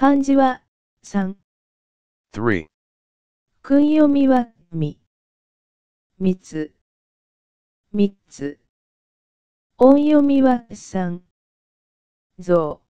漢字は、三。three, 訓読みは、み。三つ。三つ。音読みは、三。ぞう。